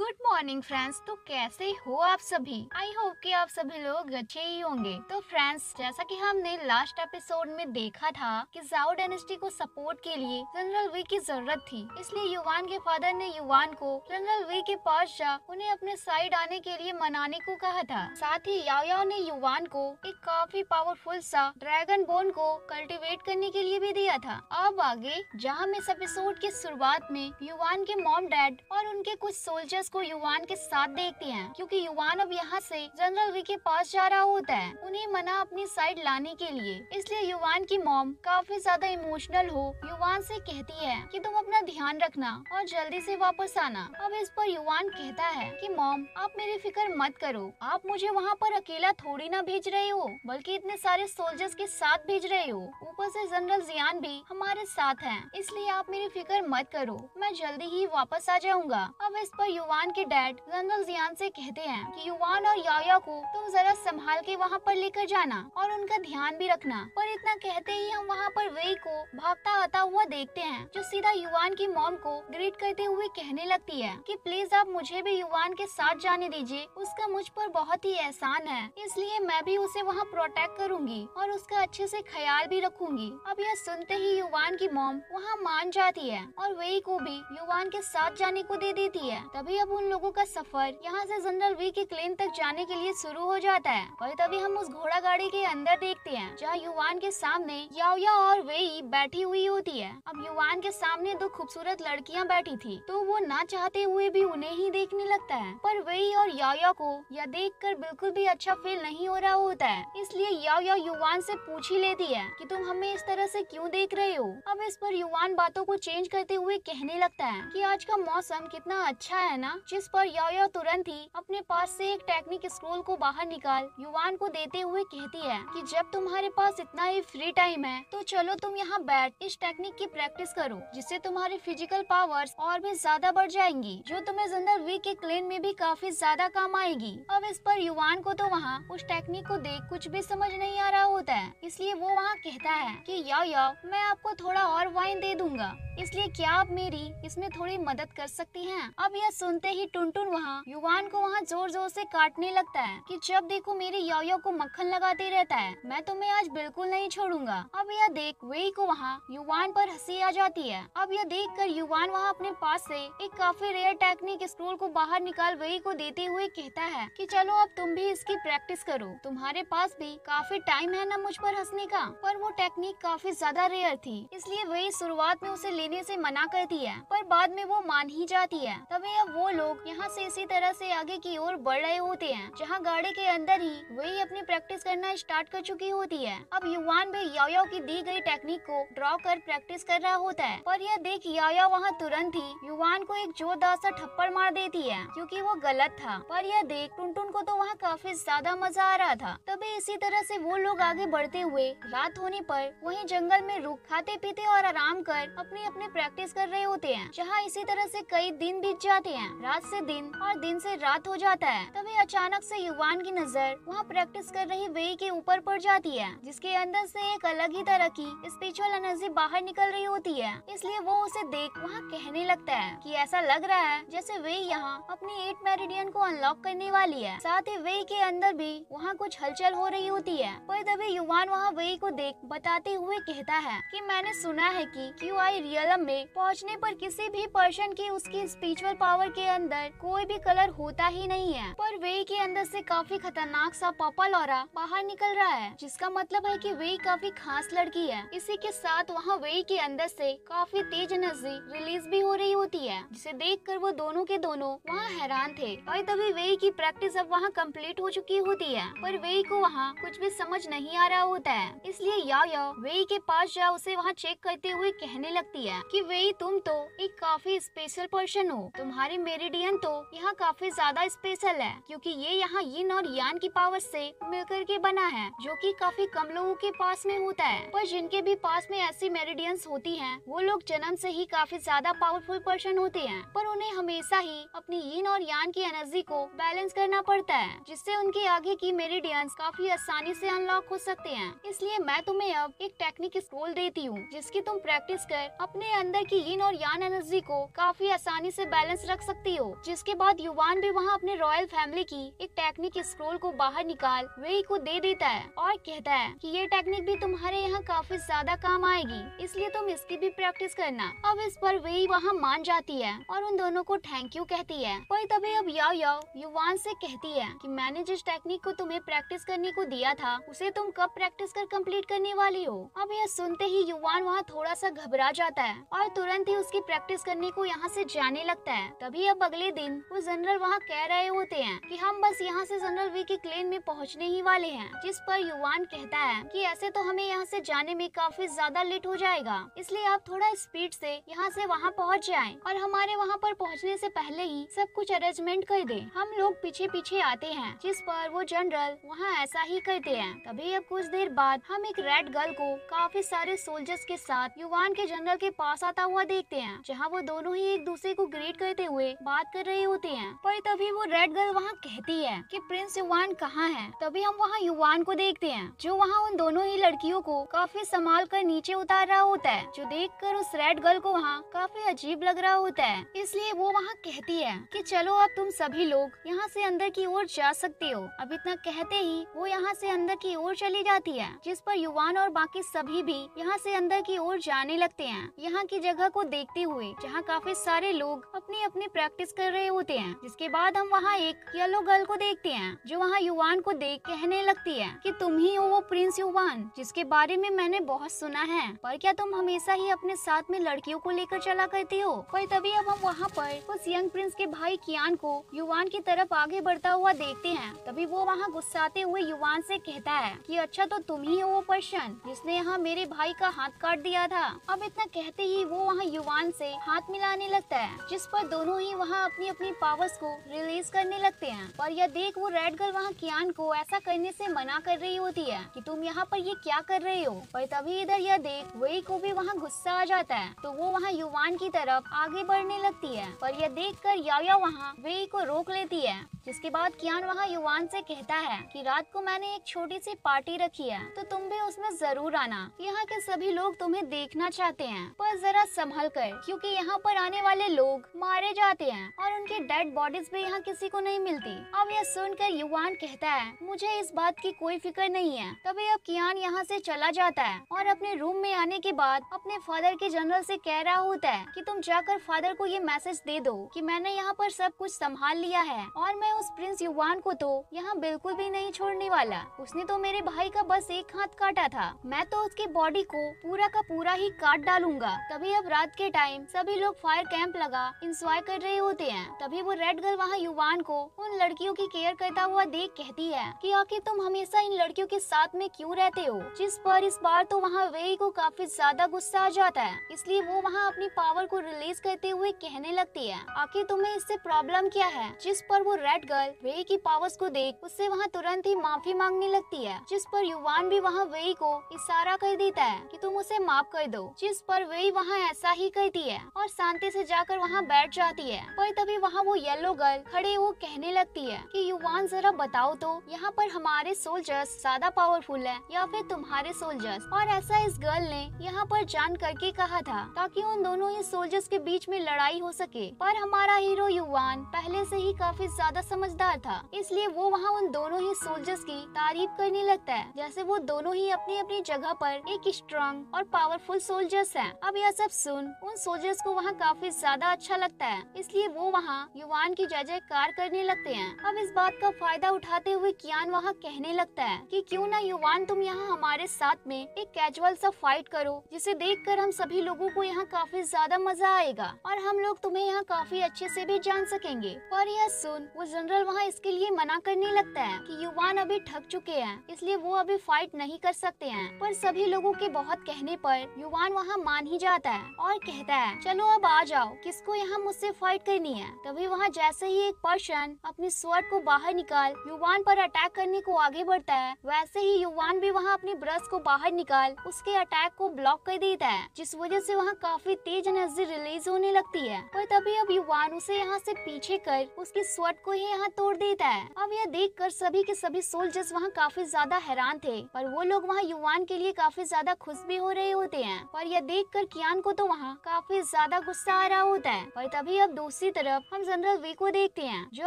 Good morning friends तो कैसे हो आप सभी आई होप कि आप सभी लोग अच्छे ही होंगे तो फ्रेंड्स जैसा कि हमने लास्ट एपिसोड में देखा था कि जाओ डायनेस्टी को सपोर्ट के लिए जनरल वे की जरूरत थी इसलिए युवान के फादर ने युवान को जनरल वे के पास जा उन्हें अपने साइड आने के लिए मनाने को कहा था साथ ही याओयाओ ने युवान को एक काफी पावरफुल सा ड्रैगन बोन को कल्टिवेट करने के लिए भी दिया था अब आगे जहाँ इस एपिसोड की शुरुआत में युवान के मॉम डैड और उनके कुछ सोल्जर्स न्यूज को युवान के साथ देखती हैं क्योंकि युवान अब यहाँ से जनरल वी के पास जा रहा होता है उन्हें मना अपनी साइड लाने के लिए इसलिए युवान की मॉम काफी ज्यादा इमोशनल हो युवान से कहती है कि तुम अपना ध्यान रखना और जल्दी से वापस आना अब इस पर युवान कहता है कि मॉम आप मेरी फिक्र मत करो आप मुझे वहाँ पर अकेला थोड़ी ना भेज रहे हो बल्कि इतने सारे सोल्जर्स के साथ भेज रहे हो ऊपर से जनरल जियान भी हमारे साथ हैं इसलिए आप मेरी फिक्र मत करो मैं जल्दी ही वापस आ जाऊंगा अब इस पर युवान युवान के डैड जनरल जियान से कहते हैं कि युवान और याया को तुम जरा संभाल के वहाँ पर लेकर जाना और उनका ध्यान भी रखना पर इतना कहते ही हम वहाँ पर वेई को भागता आता हुआ देखते हैं जो सीधा युवान की मॉम को ग्रीट करते हुए कहने लगती है कि प्लीज आप मुझे भी युवान के साथ जाने दीजिए उसका मुझ पर बहुत ही एहसान है इसलिए मैं भी उसे वहाँ प्रोटेक्ट करूँगी और उसका अच्छे से ख्याल भी रखूंगी अब यह सुनते ही युवान की मॉम वहाँ मान जाती है और वेई को भी युवान के साथ जाने को दे देती है तभी तभी अब उन लोगों का सफर यहाँ से जनरल वी की क्लेन तक जाने के लिए शुरू हो जाता है वही तभी हम उस घोड़ा गाड़ी के अंदर देखते हैं जहाँ युवान के सामने याओया और वे बैठी हुई होती है अब युवान के सामने दो खूबसूरत लड़कियाँ बैठी थी तो वो ना चाहते हुए भी उन्हें ही देखने लगता है पर वे और याओया को यह देख कर बिल्कुल भी अच्छा फील नहीं हो रहा होता है इसलिए याओया युवान से पूछ ही लेती है कि तुम हमें इस तरह से क्यों देख रहे हो अब इस पर युवान बातों को चेंज करते हुए कहने लगता है कि आज का मौसम कितना अच्छा है ना बना जिस पर यो तुरंत ही अपने पास से एक टेक्निक स्क्रोल को बाहर निकाल युवान को देते हुए कहती है कि जब तुम्हारे पास इतना ही फ्री टाइम है तो चलो तुम यहाँ बैठ इस टेक्निक की प्रैक्टिस करो जिससे तुम्हारी फिजिकल पावर्स और भी ज्यादा बढ़ जाएंगी जो तुम्हें जनरल वी के क्लेन में भी काफी ज्यादा काम आएगी अब इस पर युवान को तो वहाँ उस टेक्निक को देख कुछ भी समझ नहीं आ रहा होता है इसलिए वो वहाँ कहता है की यो यो मैं आपको थोड़ा और वाइन दे दूंगा इसलिए क्या आप मेरी इसमें थोड़ी मदद कर सकती हैं अब यह सुन सुनते ही टुनटुन वहाँ युवान को वहाँ जोर जोर से काटने लगता है कि जब देखो मेरे योयो को मक्खन लगाते रहता है मैं तुम्हें आज बिल्कुल नहीं छोड़ूंगा अब यह देख वेई को वहाँ युवान पर हंसी आ जाती है अब यह देख कर युवान वहाँ अपने पास से एक काफी रेयर टेक्निक स्क्रोल को बाहर निकाल वेई को देते हुए कहता है कि चलो अब तुम भी इसकी प्रैक्टिस करो तुम्हारे पास भी काफी टाइम है ना मुझ पर हंसने का पर वो टेक्निक काफी ज्यादा रेयर थी इसलिए वही शुरुआत में उसे लेने से मना करती है पर बाद में वो मान ही जाती है तभी अब वो लोग यहाँ से इसी तरह से आगे की ओर बढ़ रहे होते हैं जहाँ गाड़ी के अंदर ही वही अपनी प्रैक्टिस करना स्टार्ट कर चुकी होती है अब युवान भी याओ की दी गई टेक्निक को ड्रॉ कर प्रैक्टिस कर रहा होता है पर यह देख याओ वहाँ तुरंत ही युवान को एक जोरदार सा थप्पड़ मार देती है क्यूँकी वो गलत था पर यह देख टुनटुन को तो वहाँ काफी ज्यादा मजा आ रहा था तभी इसी तरह से वो लोग आगे बढ़ते हुए रात होने पर वहीं जंगल में रुक खाते पीते और आराम कर अपनी अपनी प्रैक्टिस कर रहे होते हैं जहाँ इसी तरह से कई दिन बीत जाते हैं रात से दिन और दिन से रात हो जाता है तभी अचानक से युवान की नजर वहाँ प्रैक्टिस कर रही वे के ऊपर पड़ जाती है जिसके अंदर से एक अलग ही तरह की स्पिरिचुअल एनर्जी बाहर निकल रही होती है इसलिए वो उसे देख वहाँ कहने लगता है की ऐसा लग रहा है जैसे वे यहाँ अपनी एट मेरिडियन को अनलॉक करने वाली है साथ ही वे के अंदर भी वहाँ कुछ हलचल हो रही होती है पर तभी युवान वहाँ वे को देख बताते हुए कहता है कि मैंने सुना है कि क्यू आई रियलम में पहुँचने पर किसी भी पर्सन की उसकी स्पिरिचुअल पावर के अंदर कोई भी कलर होता ही नहीं है पर वे के अंदर से काफी खतरनाक सा पर्पल और बाहर निकल रहा है जिसका मतलब है कि वे काफी खास लड़की है इसी के साथ वहाँ वे के अंदर से काफी तेज एनर्जी रिलीज भी हो रही होती है जिसे देख वो दोनों के दोनों वहाँ हैरान थे और तभी वे की प्रैक्टिस अब वहाँ कम्प्लीट हो चुकी होती है पर वे को वहाँ कुछ भी समझ नहीं आ रहा होता है इसलिए या, या वे के पास जा उसे वहाँ चेक करते हुए कहने लगती है की वे तुम तो एक काफी स्पेशल पर्सन हो तुम्हारे मेरे मेरिडियन तो यहाँ काफी ज्यादा स्पेशल है क्योंकि ये यहाँ यिन और यान की पावर से मिलकर के बना है जो कि काफी कम लोगों के पास में होता है पर जिनके भी पास में ऐसी मेरिडियंस होती हैं, वो लोग जन्म से ही काफी ज्यादा पावरफुल पर्सन होते हैं पर उन्हें हमेशा ही अपनी यिन और यान की एनर्जी को बैलेंस करना पड़ता है जिससे उनके आगे की मेरिडियंस काफी आसानी से अनलॉक हो सकते हैं इसलिए मैं तुम्हें अब एक टेक्निक स्क्रोल देती हूँ जिसकी तुम प्रैक्टिस कर अपने अंदर की यिन और यान एनर्जी को काफी आसानी से बैलेंस रख सकते सकती हो जिसके बाद युवान भी वहाँ अपने रॉयल फैमिली की एक टेक्निक स्क्रोल को बाहर निकाल वे को दे देता है और कहता है कि ये टेक्निक भी तुम्हारे यहाँ काफी ज्यादा काम आएगी इसलिए तुम इसकी भी प्रैक्टिस करना अब इस पर वे वहाँ मान जाती है और उन दोनों को थैंक यू कहती है पर तभी अब याओ याओ युवान से कहती है कि मैंने जिस टेक्निक को तुम्हें प्रैक्टिस करने को दिया था उसे तुम कब प्रैक्टिस कर कंप्लीट करने वाली हो अब यह सुनते ही युवान वहाँ थोड़ा सा घबरा जाता है और तुरंत ही उसकी प्रैक्टिस करने को यहाँ से जाने लगता है तभी अब अगले दिन वो जनरल वहाँ कह रहे होते हैं कि हम बस यहाँ से जनरल वी की क्लेन में पहुँचने ही वाले हैं जिस पर युवान कहता है कि ऐसे तो हमें यहाँ से जाने में काफी ज्यादा लेट हो जाएगा इसलिए आप थोड़ा स्पीड से यहाँ से वहाँ पहुँच जाएं और हमारे वहाँ पर पहुँचने से पहले ही सब कुछ अरेंजमेंट कर दे हम लोग पीछे पीछे आते हैं जिस पर वो जनरल वहाँ ऐसा ही करते हैं तभी अब कुछ देर बाद हम एक रेड गर्ल को काफी सारे सोल्जर्स के साथ युवान के जनरल के पास आता हुआ देखते हैं जहाँ वो दोनों ही एक दूसरे को ग्रीट करते हुए बात कर रही होती हैं पर तभी वो रेड गर्ल वहाँ कहती है कि प्रिंस युवान कहाँ है तभी हम वहाँ युवान को देखते हैं जो वहाँ उन दोनों ही लड़कियों को काफी संभाल कर नीचे उतार रहा होता है जो देख कर उस रेड गर्ल को वहाँ काफी अजीब लग रहा होता है इसलिए वो वहाँ कहती है की चलो अब तुम सभी लोग यहाँ ऐसी अंदर की ओर जा सकते हो अब इतना कहते ही वो यहाँ ऐसी अंदर की ओर चली जाती है जिस पर युवान और बाकी सभी भी यहाँ से अंदर की ओर जाने लगते हैं यहाँ की जगह को देखते हुए जहाँ काफी सारे लोग अपनी अपनी प्रैक्टिस कर रहे होते हैं जिसके बाद हम वहाँ एक येलो गर्ल को देखते हैं जो वहाँ युवान को देख कहने लगती है कि तुम ही हो वो प्रिंस युवान जिसके बारे में मैंने बहुत सुना है पर क्या तुम हमेशा ही अपने साथ में लड़कियों को लेकर चला करती हो पर तभी अब हम वहाँ पर उस यंग प्रिंस के भाई कियान को युवान की तरफ आगे बढ़ता हुआ देखते हैं तभी वो वहाँ गुस्साते हुए युवान से कहता है कि अच्छा तो तुम ही हो वो पर्सन जिसने यहाँ मेरे भाई का हाथ काट दिया था अब इतना कहते ही वो वहाँ युवान से हाथ मिलाने लगता है जिस पर दोनों ही वहाँ अपनी अपनी पावर्स को रिलीज करने लगते हैं और यह देख वो रेड गर्ल वहाँ कियान को ऐसा करने से मना कर रही होती है कि तुम यहाँ पर ये क्या कर रहे हो और तभी इधर यह देख वही को भी वहाँ गुस्सा आ जाता है तो वो वहाँ युवान की तरफ आगे बढ़ने लगती है और यह देख कर याया वहाँ वही को रोक लेती है जिसके बाद कियान वहाँ युवान से कहता है कि रात को मैंने एक छोटी सी पार्टी रखी है तो तुम भी उसमें जरूर आना यहाँ के सभी लोग तुम्हें देखना चाहते हैं पर जरा संभल कर क्योंकि यहाँ पर आने वाले लोग मारे जाते गई हैं और उनकी डेड बॉडीज भी यहाँ किसी को नहीं मिलती अब यह सुनकर युवान कहता है मुझे इस बात की कोई फिक्र नहीं है तभी अब कियान यहाँ से चला जाता है और अपने रूम में आने के बाद अपने फादर के जनरल से कह रहा होता है कि तुम जाकर फादर को ये मैसेज दे दो कि मैंने यहाँ पर सब कुछ संभाल लिया है और मैं उस प्रिंस युवान को तो यहाँ बिल्कुल भी नहीं छोड़ने वाला उसने तो मेरे भाई का बस एक हाथ काटा था मैं तो उसके बॉडी को पूरा का पूरा ही काट डालूंगा तभी अब रात के टाइम सभी लोग फायर कैंप लगा इंजॉय कर रहे रहे होते हैं तभी वो रेड गर्ल वहाँ युवान को उन लड़कियों की केयर करता हुआ देख कहती है कि आखिर तुम हमेशा इन लड़कियों के साथ में क्यों रहते हो जिस पर इस बार तो वहाँ वेई को काफी ज्यादा गुस्सा आ जाता है इसलिए वो वहाँ अपनी पावर को रिलीज करते हुए कहने लगती है आखिर तुम्हें इससे प्रॉब्लम क्या है जिस पर वो रेड गर्ल वेई की पावर्स को देख उससे वहाँ तुरंत ही माफी मांगने लगती है जिस पर युवान भी वहाँ वेई को इशारा कर देता है की तुम उसे माफ कर दो जिस पर वेई वहाँ ऐसा ही करती है और शांति से जाकर वहाँ बैठ जाती है पर तभी वहाँ वो येलो गर्ल खड़े वो कहने लगती है कि युवान जरा बताओ तो यहाँ पर हमारे सोल्जर्स ज्यादा पावरफुल है या फिर तुम्हारे सोल्जर्स और ऐसा इस गर्ल ने यहाँ पर जान करके कहा था ताकि उन दोनों ही सोल्जर्स के बीच में लड़ाई हो सके पर हमारा हीरो युवान पहले से ही काफी ज्यादा समझदार था इसलिए वो वहाँ उन दोनों ही सोल्जर्स की तारीफ करने लगता है जैसे वो दोनों ही अपनी अपनी जगह पर एक स्ट्रॉन्ग और पावरफुल सोल्जर्स हैं। अब यह सब सुन उन सोल्जर्स को वहाँ काफी ज्यादा अच्छा लगता है इसलिए इसलिए वो वहाँ युवान की जय जयकार करने लगते हैं अब इस बात का फायदा उठाते हुए कियान वहाँ कहने लगता है कि क्यों ना युवान तुम यहाँ हमारे साथ में एक कैजुअल सा फाइट करो जिसे देखकर हम सभी लोगों को यहाँ काफी ज्यादा मजा आएगा और हम लोग तुम्हें यहाँ काफी अच्छे से भी जान सकेंगे और यह सुन वो जनरल वहाँ इसके लिए मना करने लगता है कि युवान अभी थक चुके हैं इसलिए वो अभी फाइट नहीं कर सकते हैं पर सभी लोगों के बहुत कहने पर युवान वहाँ मान ही जाता है और कहता है चलो अब आ जाओ किसको यहाँ मुझसे फाइट फाइट करनी है तभी वहाँ जैसे ही एक पर्सन अपनी स्वर्ड को बाहर निकाल युवान पर अटैक करने को आगे बढ़ता है वैसे ही युवान भी वहाँ अपने ब्रश को बाहर निकाल उसके अटैक को ब्लॉक कर देता है जिस वजह से वहाँ काफी तेज एनर्जी रिलीज होने लगती है पर तभी अब युवान उसे यहाँ से पीछे कर उसके स्वर्ड को ही यहाँ तोड़ देता है अब यह देख कर सभी के सभी सोल्जर्स वहाँ काफी ज्यादा हैरान थे पर वो लोग वहाँ युवान के लिए काफी ज्यादा खुश भी हो रहे होते हैं पर यह देख कर कियान को तो वहाँ काफी ज्यादा गुस्सा आ रहा होता है पर तभी अब दो उसी तरफ हम जनरल वी को देखते हैं जो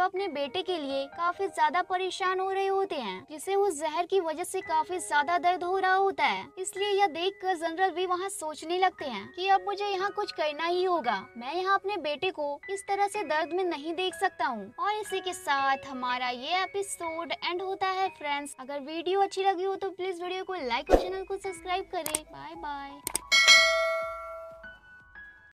अपने बेटे के लिए काफी ज्यादा परेशान हो रहे होते हैं जिसे उस जहर की वजह से काफी ज्यादा दर्द हो रहा होता है इसलिए यह देख कर जनरल वी वहाँ सोचने लगते है की अब मुझे यहाँ कुछ करना ही होगा मैं यहाँ अपने बेटे को इस तरह ऐसी दर्द में नहीं देख सकता हूँ और इसी के साथ हमारा ये एपिसोड एंड होता है फ्रेंड्स अगर वीडियो अच्छी लगी हो तो प्लीज वीडियो को लाइक और चैनल को सब्सक्राइब करें बाय बाय